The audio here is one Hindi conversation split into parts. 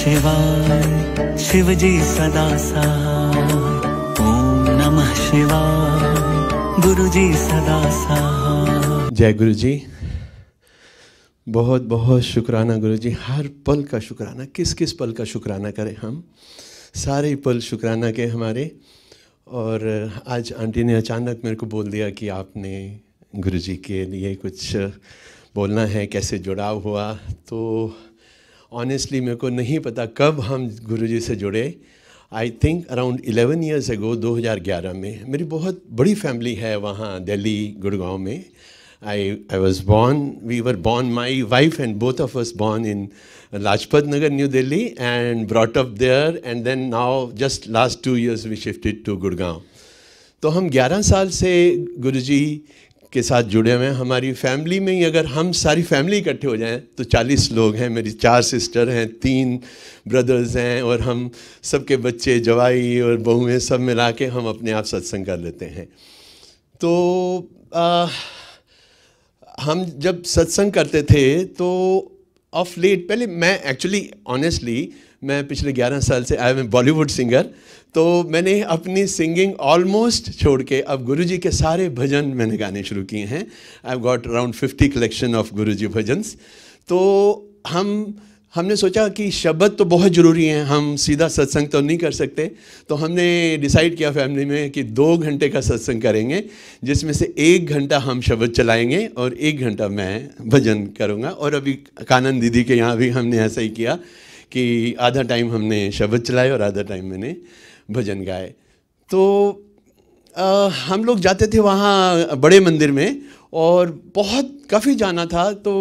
शिवाय शिवजी सदा सहाय ओम नमः शिवाय गुरुजी सदा सहाय जय गुरु जी बहुत बहुत शुक्राना गुरु जी हर पल का शुक्राना किस किस पल का शुक्राना करें हम सारे पल शुक्राना के हमारे और आज आंटी ने अचानक मेरे को बोल दिया कि आपने गुरुजी के लिए कुछ बोलना है कैसे जुड़ाव हुआ तो ऑनेस्टली मेरे को नहीं पता कब हम गुरु जी से जुड़े आई थिंक अराउंड एगो दो अगो 2011 में मेरी बहुत बड़ी फैमिली है वहाँ दिल्ली गुड़गांव में I I was born we were born my wife and both of us born in Lajpat Nagar new Delhi and brought up there and then now just last two years we shifted to Gurgaon तो हम 11 साल से गुरुजी के साथ जुड़े हुए हैं हमारी फैमिली में ही अगर हम सारी फैमिली इकट्ठे हो जाएं तो 40 लोग हैं मेरी चार सिस्टर हैं तीन ब्रदर्स हैं और हम सबके बच्चे जवाई और बहुएं सब मिला के हम अपने आप सत्संग कर लेते हैं तो आ, हम जब सत्संग करते थे तो ऑफ लेट पहले मैं एक्चुअली ऑनेस्टली मैं पिछले 11 साल से आई एम बॉलीवुड सिंगर तो मैंने अपनी सिंगिंग ऑलमोस्ट छोड़ के अब गुरुजी के सारे भजन मैंने गाने शुरू किए हैं I have got around fifty collection of Guruji bhajans तो हम हमने सोचा कि शब्द तो बहुत ज़रूरी है हम सीधा सत्संग तो नहीं कर सकते तो हमने डिसाइड किया फैमिली में कि दो घंटे का सत्संग करेंगे जिसमें से एक घंटा हम शब्द चलाएंगे और एक घंटा मैं भजन करूँगा और अभी कानन दीदी के यहाँ भी हमने ऐसा ही किया कि आधा टाइम हमने शब्द चलाए और आधा टाइम मैंने भजन गाए तो आ, हम लोग जाते थे वहाँ बड़े मंदिर में और बहुत काफ़ी जाना था तो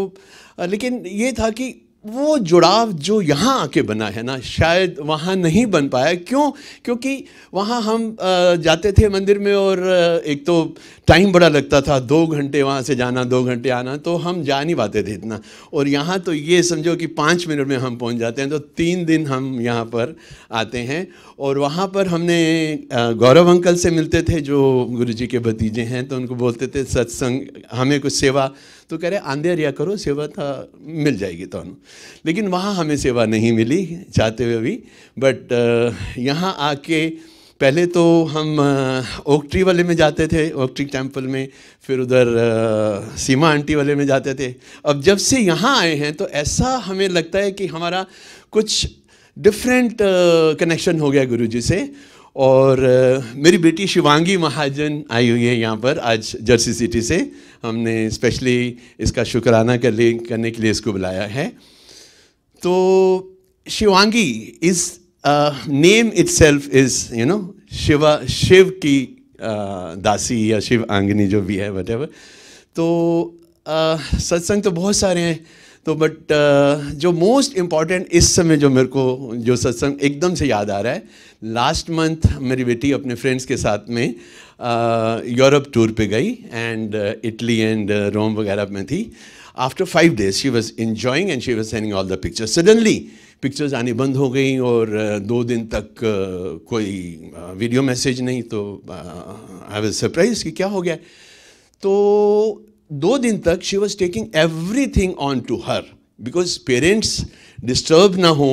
लेकिन ये था कि वो जुड़ाव जो यहाँ आके बना है ना शायद वहाँ नहीं बन पाया क्यों क्योंकि वहाँ हम जाते थे मंदिर में और एक तो टाइम बड़ा लगता था दो घंटे वहाँ से जाना दो घंटे आना तो हम जा नहीं पाते थे इतना और यहाँ तो ये समझो कि पाँच मिनट में हम पहुँच जाते हैं तो तीन दिन हम यहाँ पर आते हैं और वहाँ पर हमने गौरव अंकल से मिलते थे जो गुरु जी के भतीजे हैं तो उनको बोलते थे सत्संग हमें कुछ सेवा तो कह रहे आंधे रिया करो सेवा था मिल जाएगी तो लेकिन वहाँ हमें सेवा नहीं मिली चाहते हुए भी बट uh, यहाँ आके पहले तो हम ओकट्री uh, वाले में जाते थे ओकट्री टेम्पल में फिर उधर uh, सीमा आंटी वाले में जाते थे अब जब से यहाँ आए हैं तो ऐसा हमें लगता है कि हमारा कुछ डिफरेंट कनेक्शन हो गया गुरुजी से और मेरी बेटी शिवांगी महाजन आई हुई है यहाँ पर आज जर्सी सिटी से हमने स्पेशली इसका शुक्राना करने करने के लिए इसको बुलाया है तो Shivangi is name itself is you know Shiva Shiv की uh, दासी या शिव आंगनी जो भी है वट तो uh, सत्संग तो बहुत सारे हैं तो बट uh, जो मोस्ट इम्पॉर्टेंट इस समय जो मेरे को जो सत्संग एकदम से याद आ रहा है लास्ट मंथ मेरी बेटी अपने फ्रेंड्स के साथ में यूरोप uh, टूर पे गई एंड इटली एंड रोम वगैरह में थी after five days she was enjoying and she was sending all the pictures suddenly pictures आनी बंद हो गई और uh, दो दिन तक कोई वीडियो मैसेज नहीं तो आई वॉज सरप्राइज कि क्या हो गया तो दो दिन तक she was taking everything on to her because parents disturb ना हो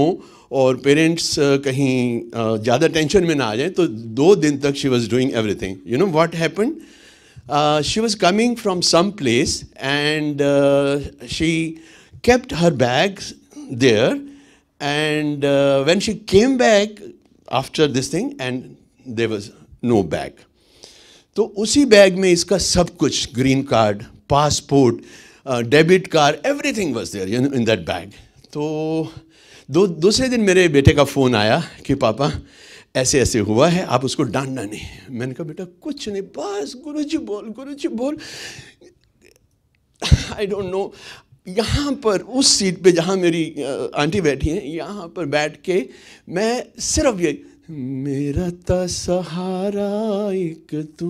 और पेरेंट्स uh, कहीं uh, ज़्यादा टेंशन में ना आ जाए तो दो दिन तक she was doing everything you know what happen she was coming from some place and she kept her bag there and when she came back after this thing and there was no bag तो उसी बैग में इसका सब कुछ green card passport debit card everything was there you know in that bag तो दो दूसरे दिन मेरे बेटे का फ़ोन आया कि पापा ऐसे ऐसे हुआ है आप उसको डांटना नहीं मैंने कहा बेटा कुछ नहीं बस गुरु जी बोल गुरु जी बोल आई डोंट नो यहाँ पर उस सीट पे जहाँ मेरी आंटी बैठी हैं यहाँ पर बैठ के मैं सिर्फ ये मेरा ता सहारा एक तू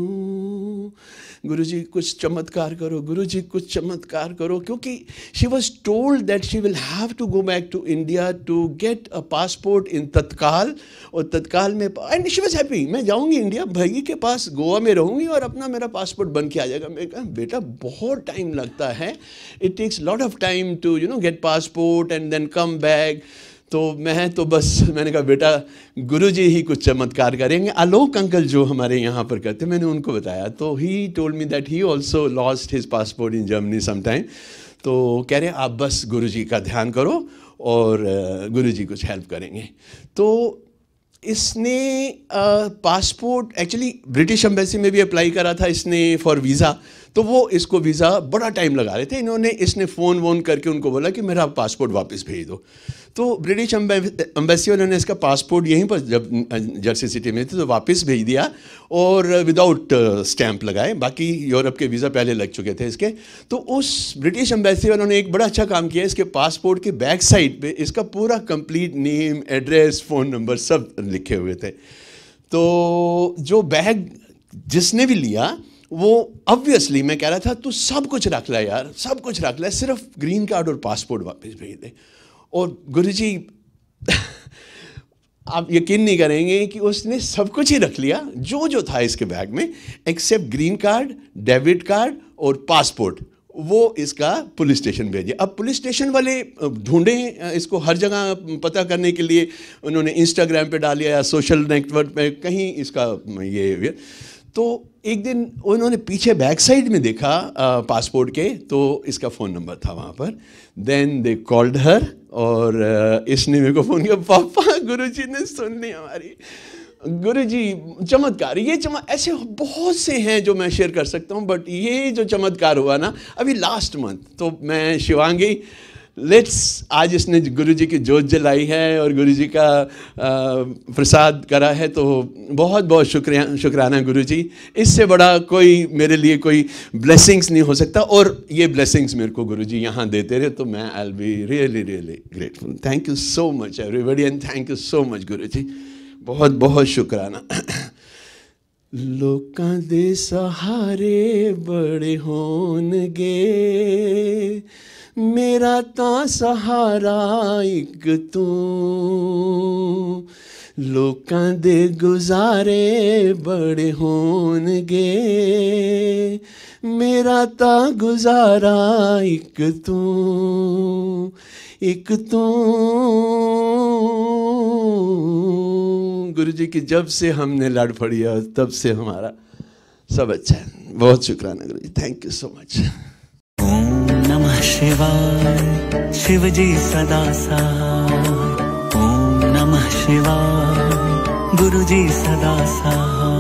गुरु जी कुछ चमत्कार करो गुरु जी कुछ चमत्कार करो क्योंकि she was told that she will have to go back to India to get a passport in tatkal और तत्काल में एंड शी वॉज हैप्पी मैं जाऊंगी इंडिया भाई के पास गोवा में रहूंगी और अपना मेरा पासपोर्ट बन के आ जाएगा मैं कहा बेटा बहुत टाइम लगता है it takes lot of time to you know get passport and then come back तो मैं तो बस मैंने कहा बेटा गुरु जी ही कुछ चमत्कार करेंगे आलोक अंकल जो हमारे यहाँ पर करते मैंने उनको बताया तो he told me that he also lost his passport in Germany sometime तो कह रहे आप बस गुरु जी का ध्यान करो और गुरु जी कुछ हेल्प करेंगे तो इसने पासपोर्ट एक्चुअली ब्रिटिश एम्बेसी में भी अप्लाई करा था इसने फॉर वीज़ा तो वो इसको वीज़ा बड़ा टाइम लगा रहे थे इन्होंने इसने फ़ोन वोन करके उनको बोला कि मेरा पासपोर्ट वापस भेज दो तो ब्रिटिश अम्बेसी वालों ने इसका पासपोर्ट यहीं पर जब जर्सी सिटी में थे तो वापस भेज दिया और विदाउट स्टैंप लगाए बाकी यूरोप के वीज़ा पहले लग चुके थे इसके तो उस ब्रिटिश अम्बेसी वालों ने एक बड़ा अच्छा काम किया इसके पासपोर्ट के बैक साइड पर इसका पूरा complete name address phone number सब लिखे हुए थे तो जो बैग जिसने भी लिया वो ऑब्वियसली मैं कह रहा था तू सब कुछ रख ले यार सब कुछ रख ले सिर्फ ग्रीन कार्ड और पासपोर्ट वापस भेज दे और गुरु जी आप यकीन नहीं करेंगे कि उसने सब कुछ ही रख लिया जो जो था इसके बैग में except green card debit card और पासपोर्ट वो इसका पुलिस स्टेशन भेजे अब पुलिस स्टेशन वाले ढूंढे इसको हर जगह पता करने के लिए उन्होंने इंस्टाग्राम पे डाल लिया या सोशल नेटवर्क पे कहीं इसका ये तो एक दिन उन्होंने पीछे बैक साइड में देखा पासपोर्ट के तो इसका फ़ोन नंबर था वहाँ पर देन दे कॉल्ड हर और इसने मेरे को फ़ोन किया पापा गुरुजी ने सुन ली हमारी गुरु जी चमत्कार ये चमत् ऐसे बहुत से हैं जो मैं शेयर कर सकता हूँ बट ये जो चमत्कार हुआ ना अभी लास्ट मंथ तो मैं शिवांगी लेट्स आज इसने गुरु जी की जोत जलाई है और गुरु जी का प्रसाद करा है तो बहुत बहुत शुक्रिया शुक्राना गुरु जी इससे बड़ा कोई मेरे लिए कोई ब्लेसिंग्स नहीं हो सकता और ये ब्लेसिंग्स मेरे को गुरु जी यहाँ देते रहे तो मैं I be really really grateful thank you so much everybody and thank you so much Guru ji बहुत बहुत शुक्राना ਲੋਕਾਂ सहारे बड़े होने गे मेरा तो सहारा एक तू लोग दे गुजारे बड़े होन गे मेरा तो गुजारा एक तू एक तू गुरु जी की जब से हमने लड़ फड़िया तब से हमारा सब अच्छा है बहुत शुक्राना Guru ji thank you so much नमः शिवाय शिवजी सदा सा ॐ नमः शिवाय गुरुजी सदा सदासा